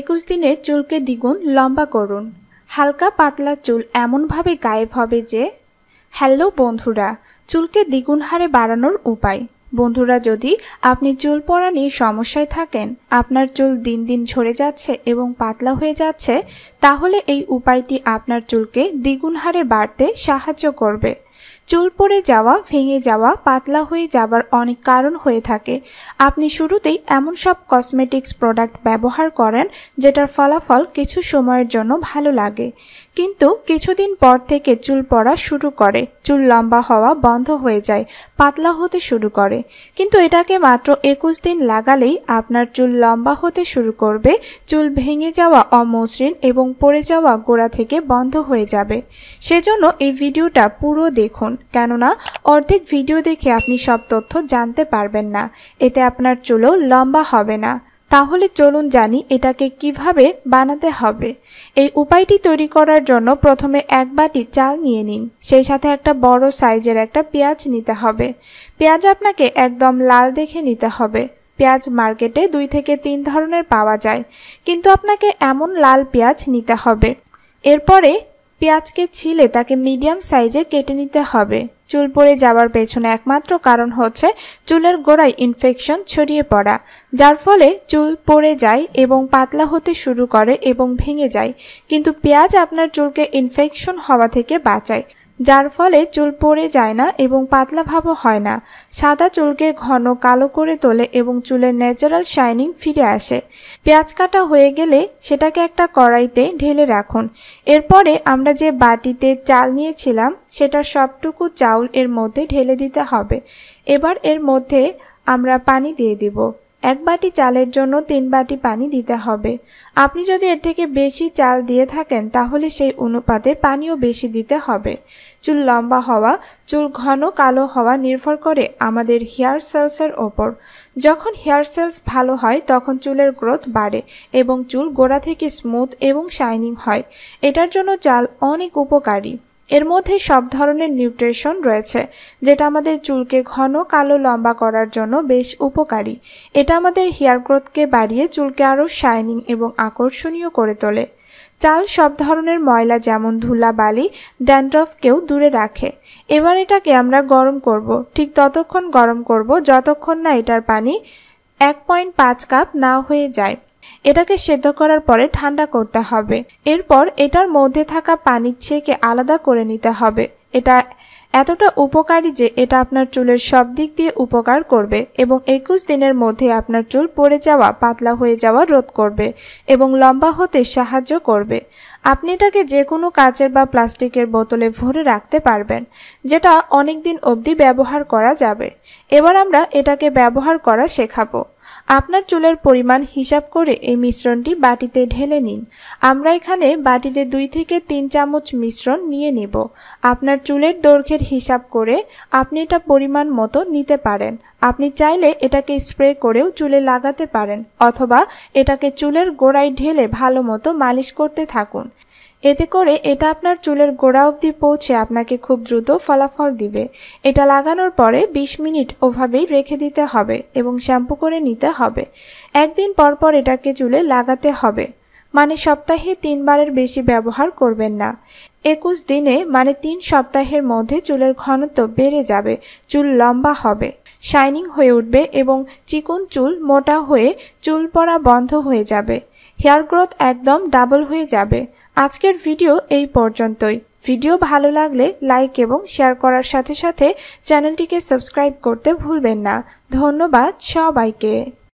একুশ দিনে চুলকে দ্বিগুণ লম্বা করুন হালকা পাতলা চুল এমনভাবে গায়েব হবে যে হ্যালো বন্ধুরা চুলকে দ্বিগুণ হারে বাড়ানোর উপায় বন্ধুরা যদি আপনি চুল পরা নিয়ে সমস্যায় থাকেন আপনার চুল দিন দিন ঝরে যাচ্ছে এবং পাতলা হয়ে যাচ্ছে তাহলে এই উপায়টি আপনার চুলকে দ্বিগুণ হারে বাড়তে সাহায্য করবে চুল পড়ে যাওয়া ভেঙে যাওয়া পাতলা হয়ে যাবার অনেক কারণ হয়ে থাকে আপনি শুরুতেই এমন সব কসমেটিক্স প্রোডাক্ট ব্যবহার করেন যেটার ফলাফল কিছু সময়ের জন্য ভালো লাগে কিন্তু কিছুদিন পর থেকে চুল পড়া শুরু করে চুল লম্বা হওয়া বন্ধ হয়ে যায় পাতলা হতে শুরু করে কিন্তু এটাকে মাত্র একুশ দিন লাগালেই আপনার চুল লম্বা হতে শুরু করবে চুল ভেঙে যাওয়া অমসৃণ এবং পড়ে যাওয়া গোড়া থেকে বন্ধ হয়ে যাবে সেজন্য এই ভিডিওটা পুরো দেখুন কেননা অর্ধেক ভিডিও দেখে আপনি সব তথ্য জানতে পারবেন না এতে আপনার চুলও লম্বা হবে না তাহলে চলুন জানি এটাকে কিভাবে বানাতে হবে এই উপায়টি তৈরি করার জন্য প্রথমে এক বাটি চাল নিয়ে নিন সেই সাথে একটা বড় সাইজের একটা পেঁয়াজ নিতে হবে পেঁয়াজ আপনাকে একদম লাল দেখে নিতে হবে পেঁয়াজ মার্কেটে দুই থেকে তিন ধরনের পাওয়া যায় কিন্তু আপনাকে এমন লাল পেঁয়াজ নিতে হবে এরপরে পেঁয়াজকে ছিলে তাকে মিডিয়াম সাইজে কেটে নিতে হবে চুল পড়ে যাওয়ার পেছনে একমাত্র কারণ হচ্ছে চুলের গোড়ায় ইনফেকশন ছড়িয়ে পড়া যার ফলে চুল পড়ে যায় এবং পাতলা হতে শুরু করে এবং ভেঙে যায় কিন্তু পেঁয়াজ আপনার চুলকে ইনফেকশন হওয়া থেকে বাঁচায় যার ফলে চুল পড়ে যায় না এবং পাতলা হয় না সাদা চুলকে ঘন কালো করে তোলে এবং চুলের ন্যাচারাল শাইনিং ফিরে আসে পেঁয়াজ কাটা হয়ে গেলে সেটাকে একটা কড়াইতে ঢেলে রাখুন এরপরে আমরা যে বাটিতে চাল নিয়েছিলাম সেটা সবটুকু চাউল এর মধ্যে ঢেলে দিতে হবে এবার এর মধ্যে আমরা পানি দিয়ে দিব এক বাটি চালের জন্য তিন বাটি পানি দিতে হবে আপনি যদি এর থেকে বেশি চাল দিয়ে থাকেন তাহলে সেই অনুপাতে পানিও বেশি দিতে হবে চুল লম্বা হওয়া চুল ঘন কালো হওয়া নির্ভর করে আমাদের হেয়ার সেলসের ওপর যখন হেয়ার সেলস ভালো হয় তখন চুলের গ্রোথ বাড়ে এবং চুল গোড়া থেকে স্মুথ এবং শাইনিং হয় এটার জন্য চাল অনেক উপকারী এর মধ্যে সব ধরনের নিউট্রিশন রয়েছে যেটা আমাদের চুলকে ঘন কালো লম্বা করার জন্য বেশ উপকারী এটা আমাদের হেয়ার গ্রোথকে বাড়িয়ে চুলকে আরও শাইনিং এবং আকর্ষণীয় করে তোলে চাল সব ধরনের ময়লা যেমন ধুলা বালি ড্যান্ড্রফকেও দূরে রাখে এবার এটাকে আমরা গরম করব ঠিক ততক্ষণ গরম করব যতক্ষণ না এটার পানি এক পয়েন্ট পাঁচ কাপ না হয়ে যায় এটাকে সেদ্ধ করার পরে ঠান্ডা করতে হবে এরপর এটার মধ্যে থাকা পানির ছেঁকে আলাদা করে নিতে হবে এটা এতটা উপকারী যে এটা আপনার চুলের সব দিক দিয়ে উপকার করবে এবং একুশ দিনের মধ্যে আপনার চুল পড়ে যাওয়া পাতলা হয়ে যাওয়া রোধ করবে এবং লম্বা হতে সাহায্য করবে আপনি এটাকে যে কোনো কাচের বা প্লাস্টিকের বোতলে ভরে রাখতে পারবেন যেটা অনেক দিন অবধি ব্যবহার করা যাবে এবার আমরা এটাকে ব্যবহার করা শেখাবো আপনার চুলের পরিমাণ হিসাব করে এই মিশ্রণটি বাটিতে ঢেলে নিন আমরা এখানে বাটিতে দুই থেকে তিন চামচ মিশ্রণ নিয়ে নেব আপনার চুলের দৈর্ঘ্যের হিসাব করে আপনি এটা পরিমাণ মতো নিতে পারেন আপনি চাইলে এটাকে স্প্রে করেও চুলে লাগাতে পারেন অথবা এটাকে চুলের গোড়ায় ঢেলে ভালো মতো মালিশ করতে থাকুন এতে করে এটা আপনার চুলের গোড়া অবধি পৌঁছে আপনাকে খুব দ্রুত ফলাফল দিবে এটা লাগানোর পরে ২০ মিনিট ওভাবেই রেখে দিতে হবে এবং শ্যাম্পু করে নিতে হবে একদিন পর পর এটাকে চুলে লাগাতে হবে মানে সপ্তাহে তিনবারের বেশি ব্যবহার করবেন না একুশ দিনে মানে তিন সপ্তাহের মধ্যে চুলের ঘনত্ব বেড়ে যাবে চুল লম্বা হবে শাইনিং হয়ে উঠবে এবং চিকন চুল মোটা হয়ে চুল পড়া বন্ধ হয়ে যাবে হেয়ার গ্রোথ একদম ডাবল হয়ে যাবে আজকের ভিডিও এই পর্যন্তই ভিডিও ভালো লাগলে লাইক এবং শেয়ার করার সাথে সাথে চ্যানেলটিকে সাবস্ক্রাইব করতে ভুলবেন না ধন্যবাদ সবাইকে